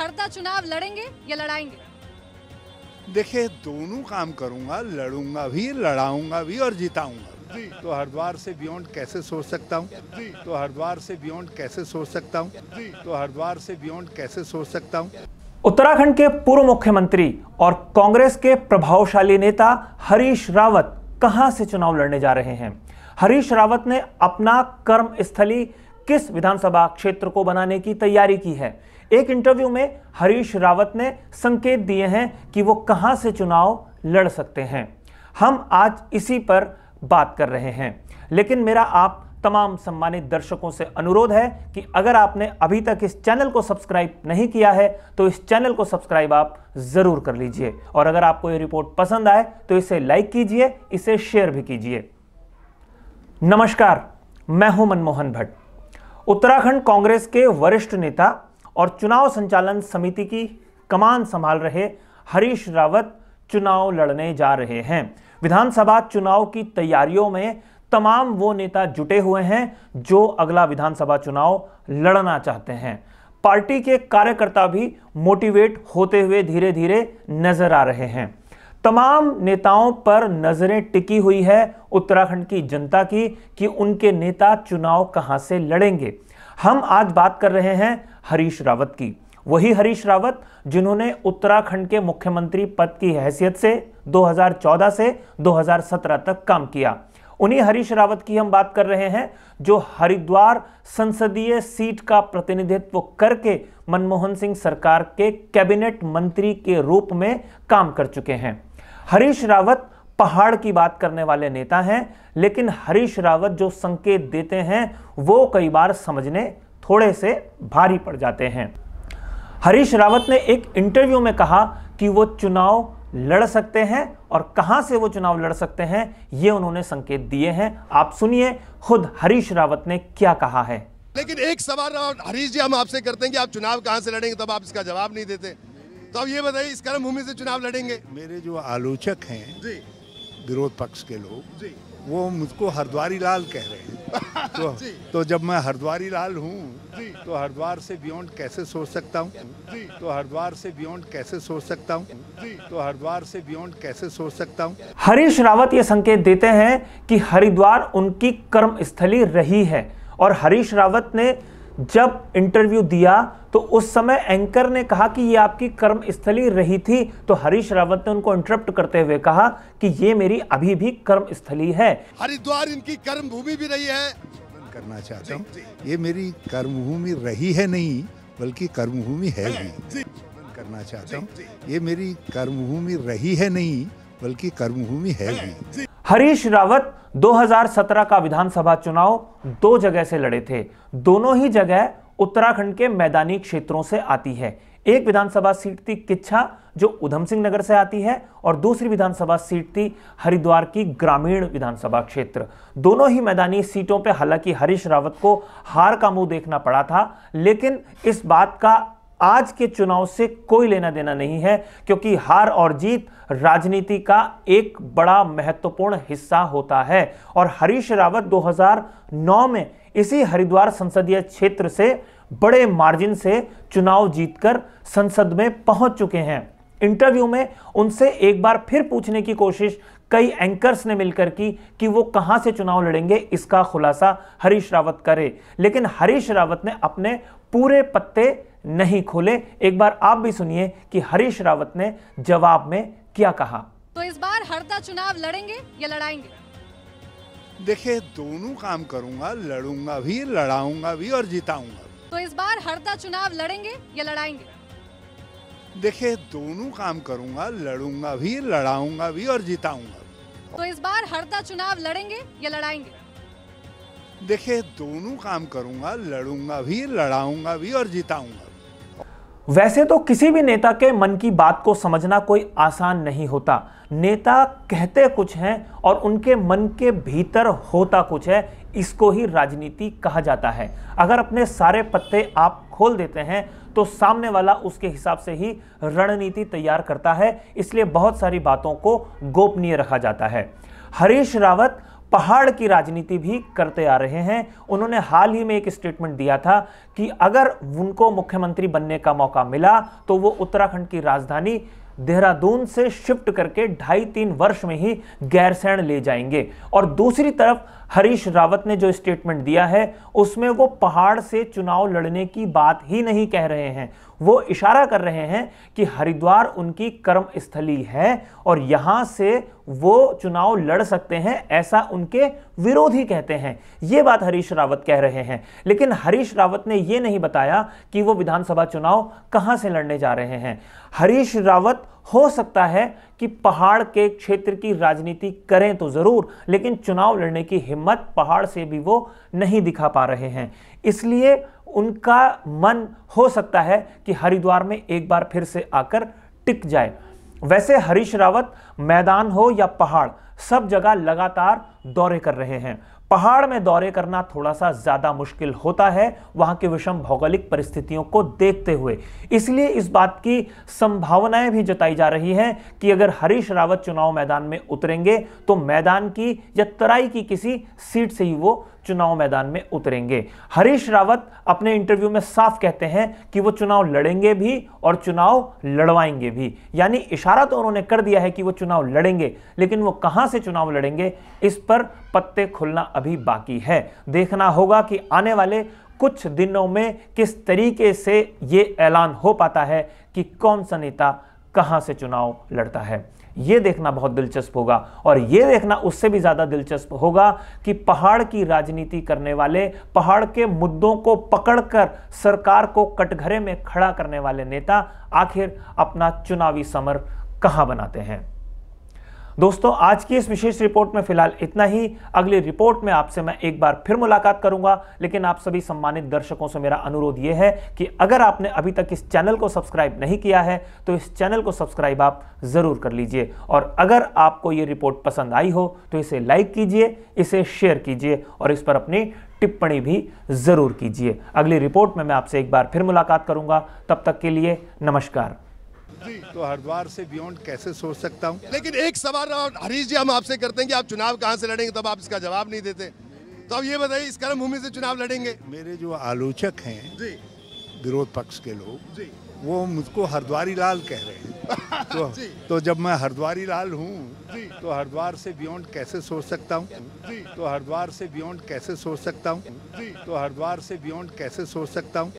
हरदा चुनाव लड़ेंगे या लड़ाएंगे देखिए दोनों काम करूंगा लड़ूंगा भी लड़ाऊंगा भी और जिताऊंगा तो हरिद्वार से बियॉन्ड कैसे सोच सकता हूँ तो हरिद्वार से बियॉन्ड कैसे सोच सकता हूँ तो हरिद्वार से बियॉन्ड कैसे सोच सकता हूँ उत्तराखंड के पूर्व मुख्यमंत्री और कांग्रेस के प्रभावशाली नेता हरीश रावत कहां से चुनाव लड़ने जा रहे हैं हरीश रावत ने अपना कर्म स्थली किस विधानसभा क्षेत्र को बनाने की तैयारी की है एक इंटरव्यू में हरीश रावत ने संकेत दिए हैं कि वो कहां से चुनाव लड़ सकते हैं हम आज इसी पर बात कर रहे हैं लेकिन मेरा आप तमाम सम्मानित दर्शकों से अनुरोध है कि अगर आपने अभी तक इस चैनल को सब्सक्राइब नहीं किया है तो इस चैनल को सब्सक्राइब आप ज़रूर कर लीजिए और अगर आपको ये रिपोर्ट पसंद आए तो इसे लाइक कीजिए इसे शेयर भी कीजिए नमस्कार मैं हूं मनमोहन भट्ट उत्तराखंड कांग्रेस के वरिष्ठ नेता और चुनाव संचालन समिति की कमान संभाल रहे हरीश रावत चुनाव लड़ने जा रहे हैं विधानसभा चुनाव की तैयारियों में तमाम वो नेता जुटे हुए हैं जो अगला विधानसभा चुनाव लड़ना चाहते हैं पार्टी के कार्यकर्ता भी मोटिवेट होते हुए धीरे धीरे नजर आ रहे हैं तमाम नेताओं पर नजरें टिकी हुई है उत्तराखंड की जनता की कि उनके नेता चुनाव कहां से लड़ेंगे हम आज बात कर रहे हैं हरीश रावत की वही हरीश रावत जिन्होंने उत्तराखंड के मुख्यमंत्री पद की हैसियत से 2014 से 2017 तक काम किया उन्हीं हरीश रावत की हम बात कर रहे हैं जो हरिद्वार संसदीय सीट का प्रतिनिधित्व करके मनमोहन सिंह सरकार के कैबिनेट मंत्री के रूप में काम कर चुके हैं हरीश रावत पहाड़ की बात करने वाले नेता हैं लेकिन हरीश रावत जो संकेत देते हैं वो कई बार समझने थोड़े से भारी पड़ जाते हैं हरीश रावत ने एक इंटरव्यू में कहा कि वो चुनाव लड़ सकते हैं और कहां से वो चुनाव लड़ सकते हैं ये उन्होंने संकेत दिए हैं आप सुनिए खुद हरीश रावत ने क्या कहा है लेकिन एक सवाल हरीश जी हम आपसे करते हैं कि आप चुनाव कहां से लड़ेंगे तब आप इसका जवाब नहीं देते तो अब ये बताइए इस कर्म भूमि से चुनाव लड़ेंगे मेरे जो आलोचक हैं विरोध पक्ष के लोग वो मुझको हरद्वारी लाल कह रहे हैं तो तो जब मैं हरद्वारी लाल हूँ तो हरिद्वार से बियॉन्ड कैसे सोच सकता हूँ तो हरिद्वार से बियॉन्ड कैसे सोच सकता हूँ तो हरिद्वार से बियॉन्ड कैसे सोच सकता हूँ हरीश रावत ये संकेत देते हैं कि हरिद्वार उनकी कर्म स्थली रही है और हरीश रावत ने जब इंटरव्यू दिया तो उस समय एंकर ने कहा कि ये आपकी कर्मस्थली रही थी तो हरीश रावत ने उनको इंटरप्ट करते हुए कहा कि ये मेरी अभी भी कर्मस्थली है हरिद्वार इनकी भूमि भी रही है करना चाहता हूँ ये मेरी कर्मभूमि रही है नहीं बल्कि कर्मभूमि है भी करना चाहता हूँ ये मेरी कर्मभूमि रही है नहीं बल्कि कर्मभूमि है भी हरीश रावत 2017 का विधानसभा चुनाव दो जगह से लड़े थे दोनों ही जगह उत्तराखंड के मैदानी क्षेत्रों से आती है एक विधानसभा सीट थी किच्छा जो उधम सिंह नगर से आती है और दूसरी विधानसभा सीट थी हरिद्वार की ग्रामीण विधानसभा क्षेत्र दोनों ही मैदानी सीटों पर हालांकि हरीश रावत को हार का मुंह देखना पड़ा था लेकिन इस बात का आज के चुनाव से कोई लेना देना नहीं है क्योंकि हार और जीत राजनीति का एक बड़ा महत्वपूर्ण हिस्सा होता है और हरीश रावत 2009 में इसी हरिद्वार संसदीय क्षेत्र से बड़े मार्जिन से चुनाव जीतकर संसद में पहुंच चुके हैं इंटरव्यू में उनसे एक बार फिर पूछने की कोशिश कई एंकर्स ने मिलकर की कि वो कहां से चुनाव लड़ेंगे इसका खुलासा हरीश रावत करे लेकिन हरीश रावत ने अपने पूरे पत्ते नहीं खोले एक बार आप भी सुनिए कि हरीश रावत ने जवाब में क्या कहा तो इस बार हरदा चुनाव लड़ेंगे या लड़ाएंगे देखिए दोनों काम करूंगा लड़ूंगा भी लड़ाऊंगा भी और जिताऊंगा तो इस बार हरदा चुनाव लड़ेंगे या लड़ाएंगे देखिए दोनों काम करूंगा लड़ूंगा भी लड़ाऊंगा भी और जिताऊंगा तो इस बार हरदा चुनाव लड़ेंगे या लड़ाएंगे देखिए दोनों काम करूंगा लड़ूंगा भी लड़ाऊंगा भी और जिताऊंगा वैसे तो किसी भी नेता के मन की बात को समझना कोई आसान नहीं होता नेता कहते कुछ हैं और उनके मन के भीतर होता कुछ है इसको ही राजनीति कहा जाता है अगर अपने सारे पत्ते आप खोल देते हैं तो सामने वाला उसके हिसाब से ही रणनीति तैयार करता है इसलिए बहुत सारी बातों को गोपनीय रखा जाता है हरीश रावत पहाड़ की राजनीति भी करते आ रहे हैं उन्होंने हाल ही में एक स्टेटमेंट दिया था कि अगर उनको मुख्यमंत्री बनने का मौका मिला तो वो उत्तराखंड की राजधानी देहरादून से शिफ्ट करके ढाई तीन वर्ष में ही गैरसैण ले जाएंगे और दूसरी तरफ हरीश रावत ने जो स्टेटमेंट दिया है उसमें वो पहाड़ से चुनाव लड़ने की बात ही नहीं कह रहे हैं वो इशारा कर रहे हैं कि हरिद्वार उनकी कर्म स्थली है और यहां से वो चुनाव लड़ सकते हैं ऐसा उनके विरोधी कहते हैं ये बात हरीश रावत कह रहे हैं लेकिन हरीश रावत ने यह नहीं बताया कि वो विधानसभा चुनाव कहां से लड़ने जा रहे हैं हरीश रावत हो सकता है कि पहाड़ के क्षेत्र की राजनीति करें तो ज़रूर लेकिन चुनाव लड़ने की हिम्मत पहाड़ से भी वो नहीं दिखा पा रहे हैं इसलिए उनका मन हो सकता है कि हरिद्वार में एक बार फिर से आकर टिक जाए वैसे हरीश रावत मैदान हो या पहाड़ सब जगह लगातार दौरे कर रहे हैं पहाड़ में दौरे करना थोड़ा सा ज़्यादा मुश्किल होता है वहां की विषम भौगोलिक परिस्थितियों को देखते हुए इसलिए इस बात की संभावनाएं भी जताई जा रही हैं कि अगर हरीश रावत चुनाव मैदान में उतरेंगे तो मैदान की या तराई की किसी सीट से ही वो चुनाव मैदान में उतरेंगे हरीश रावत अपने इंटरव्यू में साफ कहते हैं कि वो चुनाव लड़ेंगे भी और चुनाव लड़वाएंगे भी यानी इशारा तो उन्होंने कर दिया है कि वो चुनाव लड़ेंगे लेकिन वो कहां से चुनाव लड़ेंगे इस पर पत्ते खुलना अभी बाकी है देखना होगा कि आने वाले कुछ दिनों में किस तरीके से ये ऐलान हो पाता है कि कौन सा नेता कहां से चुनाव लड़ता है यह देखना बहुत दिलचस्प होगा और यह देखना उससे भी ज़्यादा दिलचस्प होगा कि पहाड़ की राजनीति करने वाले पहाड़ के मुद्दों को पकड़कर सरकार को कटघरे में खड़ा करने वाले नेता आखिर अपना चुनावी समर कहां बनाते हैं दोस्तों आज की इस विशेष रिपोर्ट में फिलहाल इतना ही अगली रिपोर्ट में आपसे मैं एक बार फिर मुलाकात करूंगा लेकिन आप सभी सम्मानित दर्शकों से मेरा अनुरोध यह है कि अगर आपने अभी तक इस चैनल को सब्सक्राइब नहीं किया है तो इस चैनल को सब्सक्राइब आप ज़रूर कर लीजिए और अगर आपको ये रिपोर्ट पसंद आई हो तो इसे लाइक कीजिए इसे शेयर कीजिए और इस पर अपनी टिप्पणी भी ज़रूर कीजिए अगली रिपोर्ट में मैं आपसे एक बार फिर मुलाकात करूंगा तब तक के लिए नमस्कार जी तो हरिद्वार से बियॉन्ड कैसे सोच सकता हूँ लेकिन एक सवाल हरीश जी हम आपसे करते हैं कि आप चुनाव कहाँ से लड़ेंगे तब तो आप इसका जवाब नहीं देते तो आप ये बताइए इस कर्म भूमि से चुनाव लड़ेंगे मेरे जो आलोचक हैं विरोध पक्ष के लोग वो मुझको हरिद्वारी लाल कह रहे हैं तो, तो जब मैं हरिद्वारी लाल हूँ तो हरिद्वार से बियॉन्ड कैसे सोच सकता हूँ तो हरिद्वार से बियॉन्ड कैसे सोच सकता हूँ तो हरिद्वार से बियॉन्ड कैसे सोच सकता हूँ